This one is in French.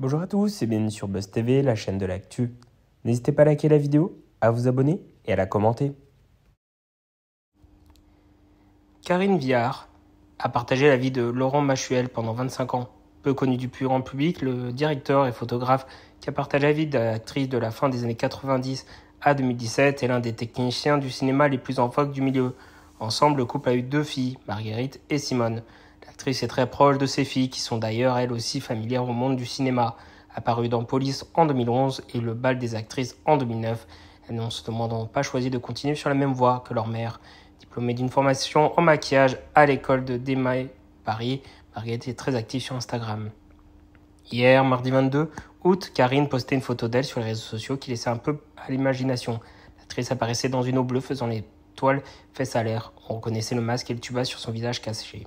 Bonjour à tous et bienvenue sur Buzz TV, la chaîne de l'actu. N'hésitez pas à liker la vidéo, à vous abonner et à la commenter. Karine Viard a partagé la vie de Laurent Machuel pendant 25 ans. Peu connu du plus grand public, le directeur et photographe qui a partagé la vie de l'actrice de la fin des années 90 à 2017 est l'un des techniciens du cinéma les plus en vogue du milieu. Ensemble, le couple a eu deux filles, Marguerite et Simone. L'actrice est très proche de ses filles qui sont d'ailleurs elles aussi familières au monde du cinéma. Apparue dans Police en 2011 et Le bal des actrices en 2009, elles n'ont demandant pas choisi de continuer sur la même voie que leur mère. Diplômée d'une formation en maquillage à l'école de Demay Paris, Marguerite est très active sur Instagram. Hier, mardi 22 août, Karine postait une photo d'elle sur les réseaux sociaux qui laissait un peu à l'imagination. L'actrice apparaissait dans une eau bleue faisant les toiles fesses à l'air. On reconnaissait le masque et le tuba sur son visage caché.